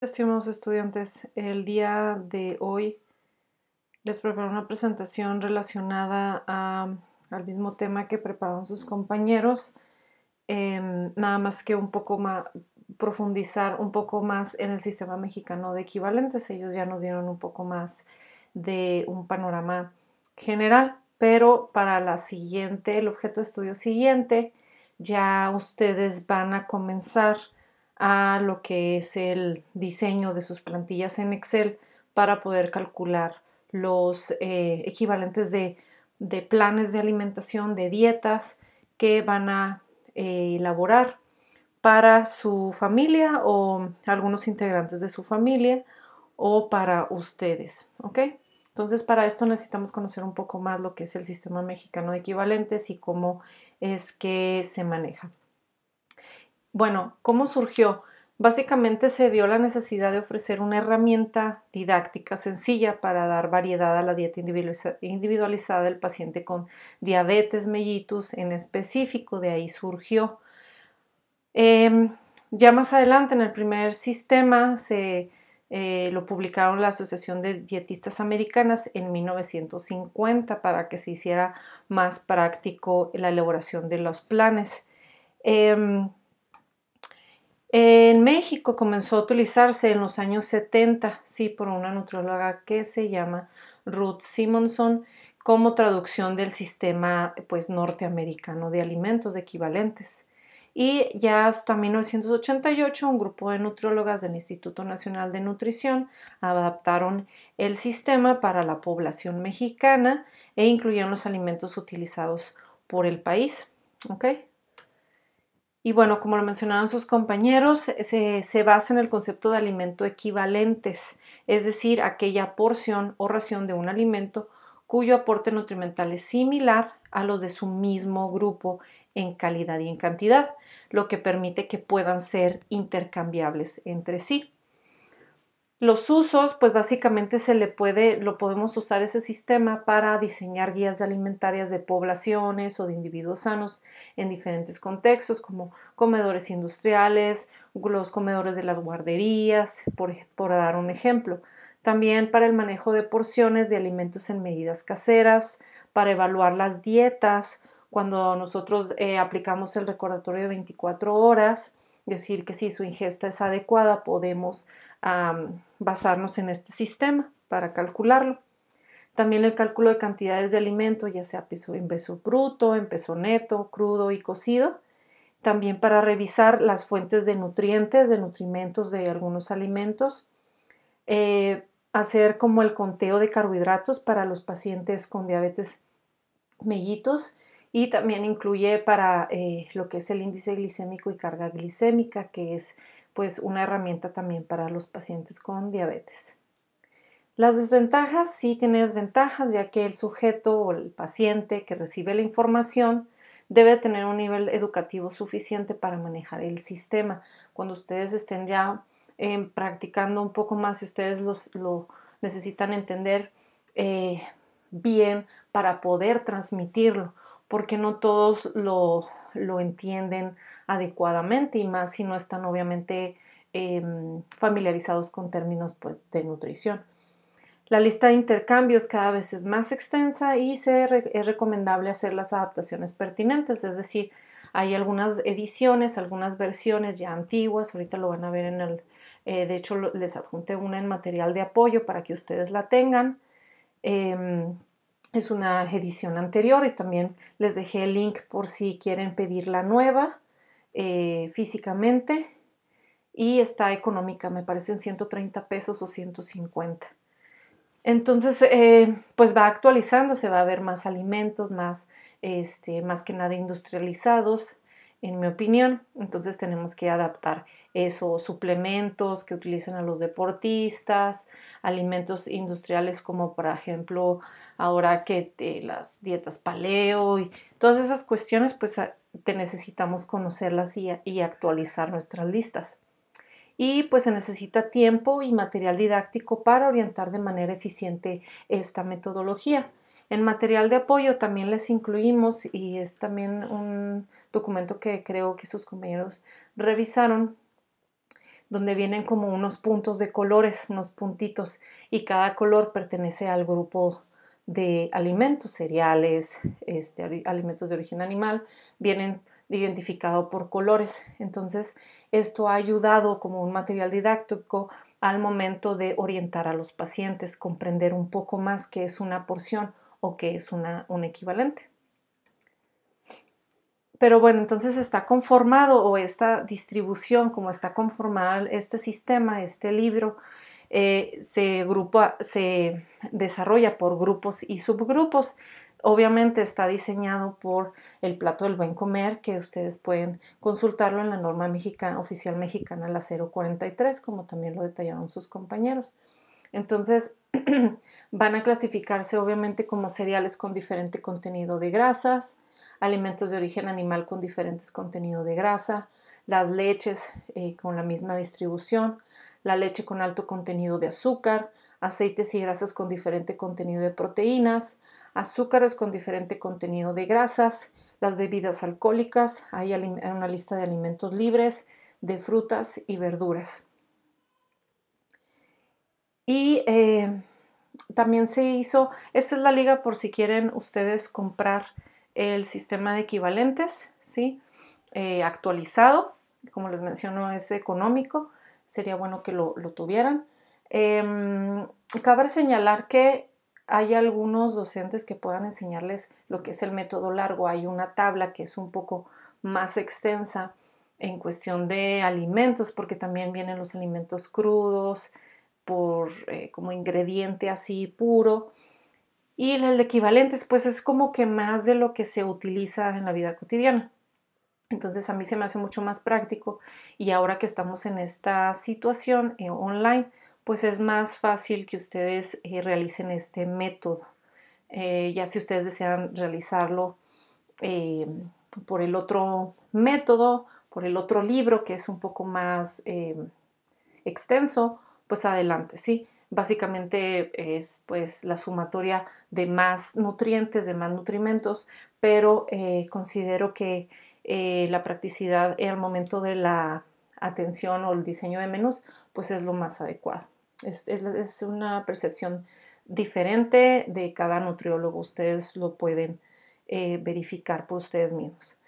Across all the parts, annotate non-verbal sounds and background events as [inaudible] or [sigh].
Estimados estudiantes, el día de hoy les preparo una presentación relacionada al mismo tema que prepararon sus compañeros, em, nada más que un poco más, profundizar un poco más en el sistema mexicano de equivalentes. Ellos ya nos dieron un poco más de un panorama general, pero para la siguiente, el objeto de estudio siguiente, ya ustedes van a comenzar a lo que es el diseño de sus plantillas en Excel para poder calcular los eh, equivalentes de, planes de alimentación, de dietas que van a eh, elaborar para su familia o algunos integrantes de su familia o para ustedes, Entonces para esto necesitamos conocer un poco más lo que es el sistema mexicano de equivalentes y cómo es que se maneja. Bueno, ¿cómo surgió? Básicamente se vio la necesidad de ofrecer una herramienta didáctica sencilla para dar variedad a la dieta individualizada del paciente con diabetes mellitus en específico, de ahí surgió. Em, ya más adelante en el primer sistema se eh, lo publicaron la Asociación de Dietistas Americanas en 1950 para que se hiciera más práctico la elaboración de los planes. Em, en México comenzó a utilizarse en los años 70, sí, por una nutrióloga que se llama Ruth Simonson, como traducción del sistema pues, norteamericano de alimentos equivalentes. Y ya hasta 1988 un grupo de nutriólogas del Instituto Nacional de Nutrición adaptaron el sistema para la población mexicana e incluyeron los alimentos utilizados por el país. Y bueno, como lo mencionaban sus compañeros, se, basa en el concepto de alimento equivalentes, es decir, aquella porción o ración de un alimento cuyo aporte nutrimental es similar a los de su mismo grupo en calidad y en cantidad, lo que permite que puedan ser intercambiables entre sí. Los usos, pues básicamente se le puede, lo podemos usar ese sistema para diseñar guías alimentarias de poblaciones o de individuos sanos en diferentes contextos, como comedores industriales, los comedores de las guarderías, por, dar un ejemplo. También para el manejo de porciones de alimentos en medidas caseras, para evaluar las dietas, cuando nosotros eh, aplicamos el recordatorio de 24 horas, decir que si su ingesta es adecuada, podemos basarnos en este sistema para calcularlo. También el cálculo de cantidades de alimento, ya sea peso, en peso bruto, en peso neto, crudo y cocido. También para revisar las fuentes de nutrientes, de nutrimentos de algunos alimentos. Eh, hacer como el conteo de carbohidratos para los pacientes con diabetes mellitos y también incluye para eh, lo que es el índice glicémico y carga glicémica, que es pues una herramienta también para los pacientes con diabetes. Las desventajas sí tiene desventajas, ya que el sujeto o el paciente que recibe la información debe tener un nivel educativo suficiente para manejar el sistema. Cuando ustedes estén ya em, practicando un poco más, si ustedes lo necesitan entender eh, bien para poder transmitirlo, porque no todos lo, entienden adecuadamente y más si no están obviamente em, familiarizados con términos pues, de nutrición. La lista de intercambios cada vez es más extensa y es recomendable hacer las adaptaciones pertinentes, es decir, hay algunas ediciones, algunas versiones ya antiguas, ahorita lo van a ver en el, eh, de hecho les adjunté una en material de apoyo para que ustedes la tengan. Em, es una edición anterior y también les dejé el link por si quieren pedir la nueva eh, físicamente y está económica, me parecen 130 pesos o 150. Entonces, eh, pues va actualizando, se va a ver más alimentos, más, este, más que nada industrializados, en mi opinión. Entonces tenemos que adaptar eso, suplementos que utilizan a los deportistas, alimentos industriales como por ejemplo ahora que eh, las dietas paleo y todas esas cuestiones, pues ah, te necesitamos conocerlas y actualizar nuestras listas. Y pues se necesita tiempo y material didáctico para orientar de manera eficiente esta metodología. En material de apoyo también les incluimos y es también un documento que creo que sus compañeros revisaron donde vienen como unos puntos de colores, unos puntitos, y cada color pertenece al grupo de alimentos, cereales, este, alimentos de origen animal, vienen identificados por colores. Entonces, esto ha ayudado como un material didáctico al momento de orientar a los pacientes, comprender un poco más qué es una porción o qué es una, un equivalente pero bueno, entonces está conformado o esta distribución, como está conformado este sistema, este libro, eh, se, se desarrolla por grupos y subgrupos. Obviamente está diseñado por el plato del buen comer, que ustedes pueden consultarlo en la norma mexicana, oficial mexicana, la 043, como también lo detallaron sus compañeros. Entonces, [clears throat] van a clasificarse obviamente como cereales con diferente contenido de grasas, alimentos de origen animal con diferentes contenidos de grasa, las leches eh, con la misma distribución, la leche con alto contenido de azúcar, aceites y grasas con diferente contenido de proteínas, azúcares con diferente contenido de grasas, las bebidas alcohólicas, hay una lista de alimentos libres, de frutas y verduras. Y eh, también se hizo, esta es la liga por si quieren ustedes comprar el sistema de equivalentes, ¿sí? Eh, actualizado, como les menciono, es económico, sería bueno que lo, tuvieran. Em, cabe señalar que hay algunos docentes que puedan enseñarles lo que es el método largo. Hay una tabla que es un poco más extensa en cuestión de alimentos, porque también vienen los alimentos crudos por, eh, como ingrediente así puro. Y el de equivalentes, pues es como que más de lo que se utiliza en la vida cotidiana. Entonces a mí se me hace mucho más práctico y ahora que estamos en esta situación eh, online, pues es más fácil que ustedes eh, realicen este método. Eh, ya si ustedes desean realizarlo por el otro método, por el otro libro que es un poco más extenso, pues adelante, ¿sí? básicamente es pues la sumatoria de más nutrientes, de más nutrimentos, pero eh, considero que eh, la practicidad en el momento de la atención o el diseño de menús pues es lo más adecuado. Es, una percepción diferente de cada nutriólogo, ustedes lo pueden eh, verificar por ustedes mismos.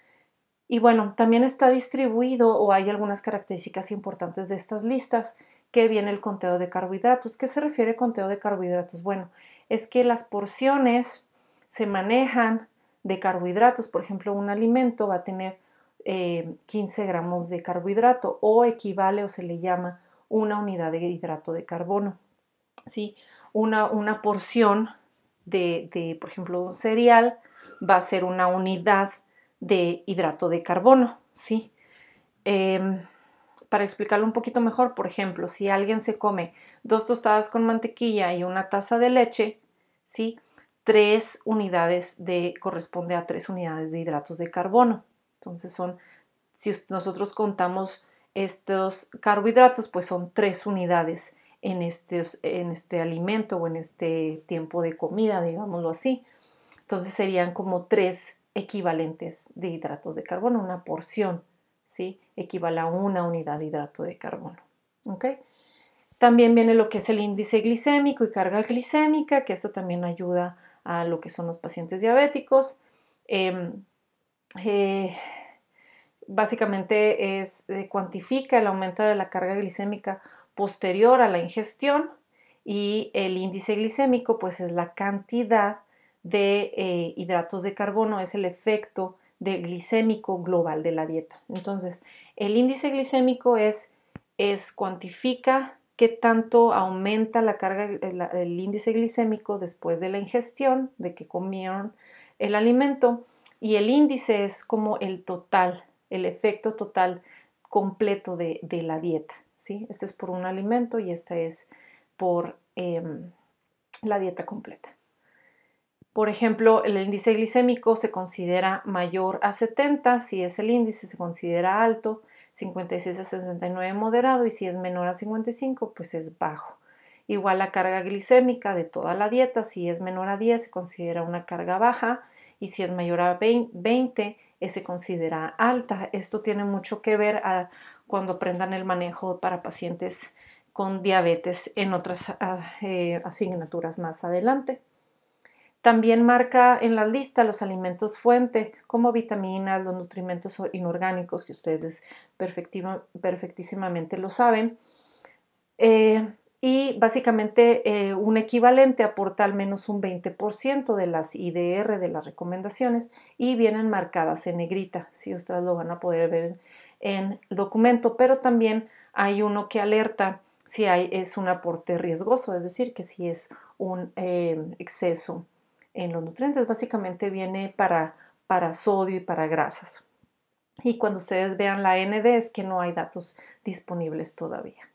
Y bueno, también está distribuido o hay algunas características importantes de estas listas que viene el conteo de carbohidratos. ¿Qué se refiere conteo de carbohidratos? Bueno, es que las porciones se manejan de carbohidratos. Por ejemplo, un alimento va a tener 15 eh, gramos de carbohidrato o equivale o se le llama una unidad de hidrato de carbono. ¿sí? Una, una porción de, de, por ejemplo, un cereal va a ser una unidad de hidrato de carbono. ¿sí? Em, para explicarlo un poquito mejor, por ejemplo, si alguien se come dos tostadas con mantequilla y una taza de leche, ¿sí? Tres unidades de, corresponde a tres unidades de hidratos de carbono. Entonces son, si nosotros contamos estos carbohidratos, pues son tres unidades en, en este alimento o en este tiempo de comida, digámoslo así. Entonces serían como tres equivalentes de hidratos de carbono, una porción equivale a una unidad de hidrato de carbono. También viene lo que es el índice glicémico y carga glicémica, que esto también ayuda a lo que son los pacientes diabéticos. Em, eh, básicamente es, eh, cuantifica el aumento de la carga glicémica posterior a la ingestión y el índice glicémico pues es la cantidad de eh, hidratos de carbono, es el efecto de glicémico global de la dieta. Entonces, el índice glicémico es, es cuantifica qué tanto aumenta la carga, eh, el, índice glicémico después de la ingestión, de que comieron el alimento, y el índice es como el total, el efecto total completo de, la dieta. ¿sí? Este es por un alimento y este es por em, la dieta completa. Por ejemplo, el índice glicémico se considera mayor a 70 si es el índice, se considera alto, 56 a 69 moderado y si es menor a 55 pues es bajo. Igual la carga glicémica de toda la dieta, si es menor a 10 se considera una carga baja y si es mayor a 20 eh, se considera alta. Esto tiene mucho que ver cuando aprendan el manejo para pacientes con diabetes en otras ah, eh, asignaturas más adelante. También marca en la lista los alimentos fuente, como vitaminas, los nutrimentos inorgánicos, que ustedes perfectísimamente lo saben. Eh, y básicamente eh, un equivalente aporta al menos un 20% de las IDR de las recomendaciones y vienen marcadas en negrita, si ustedes lo van a poder ver en el documento, pero también hay uno que alerta si hay, es un aporte riesgoso, es decir, que si es un eh, exceso en los nutrientes. Básicamente viene para, para sodio y para grasas. Y cuando ustedes vean la ND es que no hay datos disponibles todavía.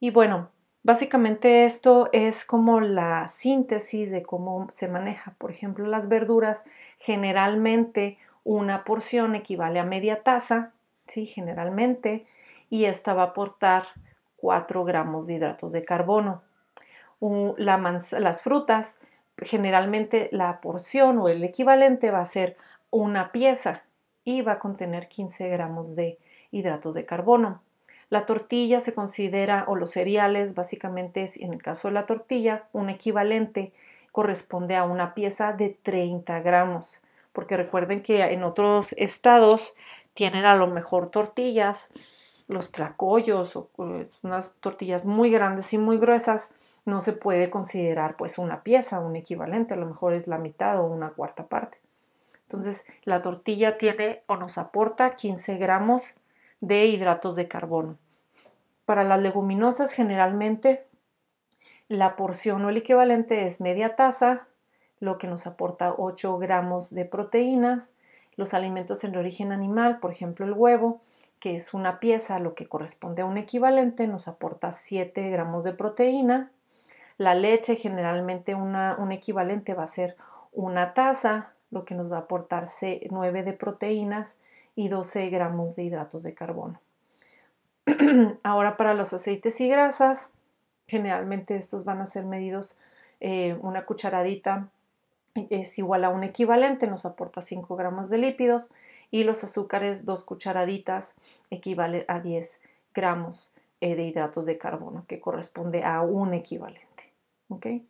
Y bueno, básicamente esto es como la síntesis de cómo se maneja. Por ejemplo, las verduras, generalmente una porción equivale a media taza, ¿sí? Generalmente, y esta va a aportar 4 gramos de hidratos de carbono. las frutas generalmente la porción o el equivalente va a ser una pieza y va a contener 15 gramos de hidratos de carbono. La tortilla se considera, o los cereales, básicamente en el caso de la tortilla, un equivalente corresponde a una pieza de 30 gramos, porque recuerden que en otros estados tienen a lo mejor tortillas, los tracollos o, unas tortillas muy grandes y muy gruesas, no se puede considerar pues una pieza, un equivalente, a lo mejor es la mitad o una cuarta parte. Entonces la tortilla tiene o nos aporta 15 gramos de hidratos de carbono. Para las leguminosas generalmente la porción o el equivalente es media taza, lo que nos aporta 8 gramos de proteínas, los alimentos en origen animal, por ejemplo el huevo, que es una pieza, lo que corresponde a un equivalente, nos aporta 7 gramos de proteína, la leche generalmente una, un equivalente va a ser una taza, lo que nos va a aportar 9 de proteínas y 12 gramos de hidratos de carbono. [clears throat] Ahora para los aceites y grasas, generalmente estos van a ser medidos eh, una cucharadita es igual a un equivalente, nos aporta 5 gramos de lípidos y los azúcares, dos cucharaditas, equivale a 10 gramos eh, de hidratos de carbono, que corresponde a un equivalente. ¿okay?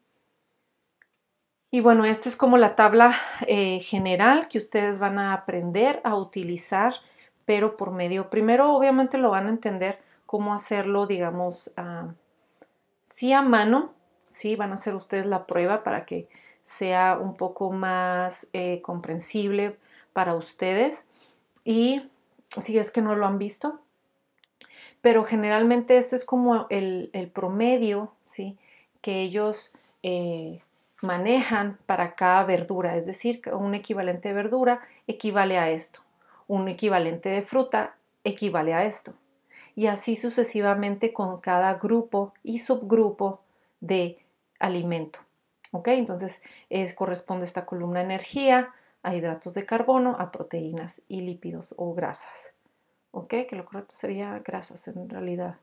Y bueno, esta es como la tabla eh, general que ustedes van a aprender a utilizar, pero por medio, primero obviamente lo van a entender cómo hacerlo, digamos, sí a mano, sí, van a hacer ustedes la prueba para que sea un poco más eh, comprensible para ustedes y si es que no lo han visto, pero generalmente este es como el, el promedio, ¿sí? que ellos eh, manejan para cada verdura, es decir, un equivalente de verdura equivale a esto, un equivalente de fruta equivale a esto, y así sucesivamente con cada grupo y subgrupo de alimento. ¿Ok? Entonces es, corresponde esta columna energía, a hidratos de carbono, a proteínas y lípidos o grasas. ¿Ok? Que lo correcto sería grasas en realidad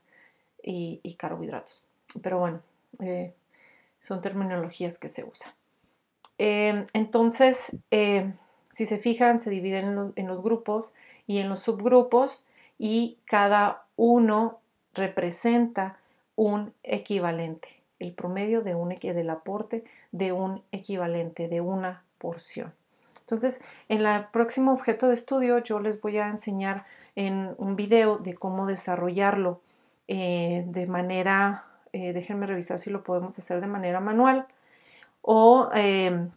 y, y carbohidratos. Pero bueno, eh, son terminologías que se usan. Em, entonces, em, si se fijan, se dividen en los, grupos y en los subgrupos y cada uno representa un equivalente, el promedio de un, del aporte de un equivalente, de una porción. Entonces, en el próximo objeto de estudio yo les voy a enseñar en un video de cómo desarrollarlo eh, de manera eh, déjenme revisar si lo podemos hacer de manera manual o eh,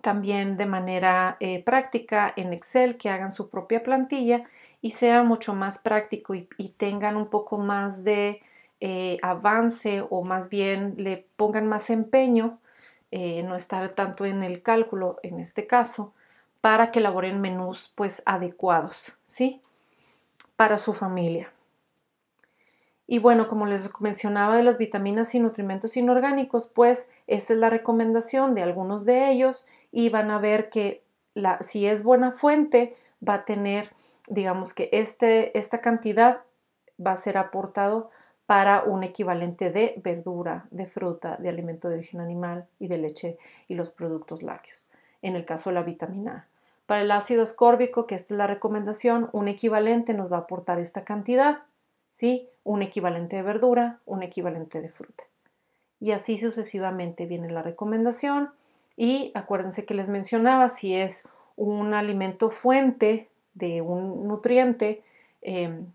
también de manera eh, práctica en Excel, que hagan su propia plantilla y sea mucho más práctico y, tengan un poco más de avance o más bien le pongan más empeño, no estar tanto en el cálculo en este caso, para que elaboren menús pues adecuados, ¿sí? Para su familia. Y bueno, como les mencionaba de las vitaminas y nutrimentos inorgánicos, pues esta es la recomendación de algunos de ellos y van a ver que la, si es buena fuente, va a tener, digamos que este, esta cantidad va a ser aportado para un equivalente de verdura, de fruta, de alimento de origen animal y de leche y los productos lácteos, en el caso de la vitamina A. Para el ácido ascórbico, que esta es la recomendación, un equivalente nos va a aportar esta cantidad, ¿sí? un equivalente de verdura, un equivalente de fruta. Y así sucesivamente viene la recomendación. Y acuérdense que les mencionaba, si es un alimento fuente de un nutriente, em,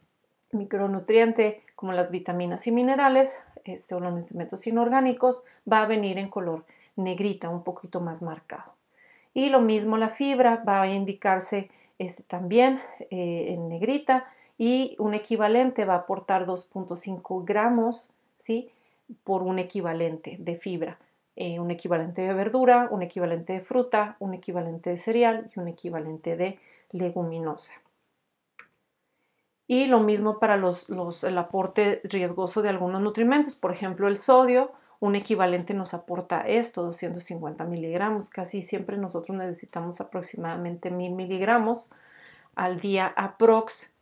micronutriente como las vitaminas y minerales este, o los nutrientes inorgánicos, va a venir en color negrita, un poquito más marcado. Y lo mismo la fibra va a indicarse este, también eh, en negrita y un equivalente va a aportar 2.5 gramos ¿sí? por un equivalente de fibra. Eh, un equivalente de verdura, un equivalente de fruta, un equivalente de cereal y un equivalente de leguminosa. Y lo mismo para los, el aporte riesgoso de algunos nutrimentos, por ejemplo el sodio, un equivalente nos aporta esto, 250 miligramos. Casi siempre nosotros necesitamos aproximadamente 1000 miligramos al día aprox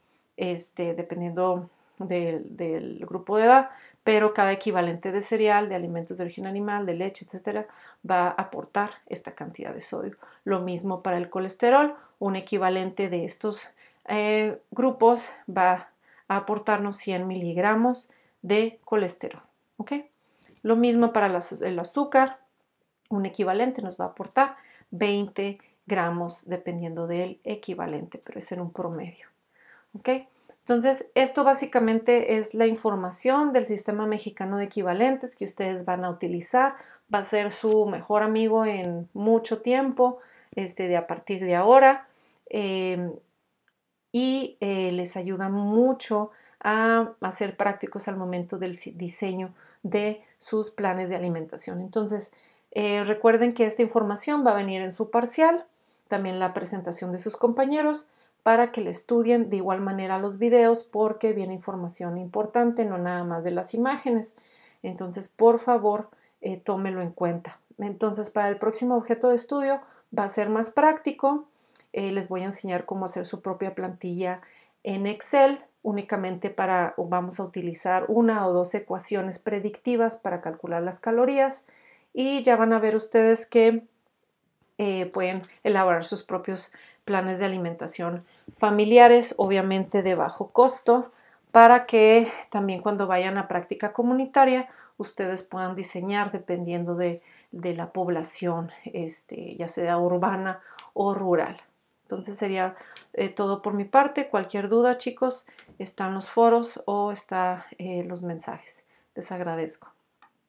este, dependiendo del, grupo de edad, pero cada equivalente de cereal, de alimentos de origen animal, de leche, etcétera, va a aportar esta cantidad de sodio. Lo mismo para el colesterol, un equivalente de estos eh, grupos va a aportarnos 100 miligramos de colesterol. Lo mismo para el azúcar, un equivalente nos va a aportar 20 gramos dependiendo del equivalente, pero es en un promedio. ¿okay? Entonces, esto básicamente es la información del sistema mexicano de equivalentes que ustedes van a utilizar. Va a ser su mejor amigo en mucho tiempo, este, de a partir de ahora. Eh, y eh, les ayuda mucho a, hacer ser prácticos al momento del diseño de sus planes de alimentación. Entonces, eh, recuerden que esta información va a venir en su parcial, también la presentación de sus compañeros para que le estudien de igual manera los videos porque viene información importante, no nada más de las imágenes. Entonces, por favor, eh, tómelo en cuenta. Entonces, para el próximo objeto de estudio va a ser más práctico. Eh, les voy a enseñar cómo hacer su propia plantilla en Excel únicamente para vamos a utilizar una o dos ecuaciones predictivas para calcular las calorías y ya van a ver ustedes que eh, pueden elaborar sus propios planes de alimentación familiares, obviamente de bajo costo, para que también cuando vayan a práctica comunitaria ustedes puedan diseñar dependiendo de, la población, este, ya sea urbana o rural. Entonces sería eh, todo por mi parte. Cualquier duda, chicos, están los foros o están eh, los mensajes. Les agradezco.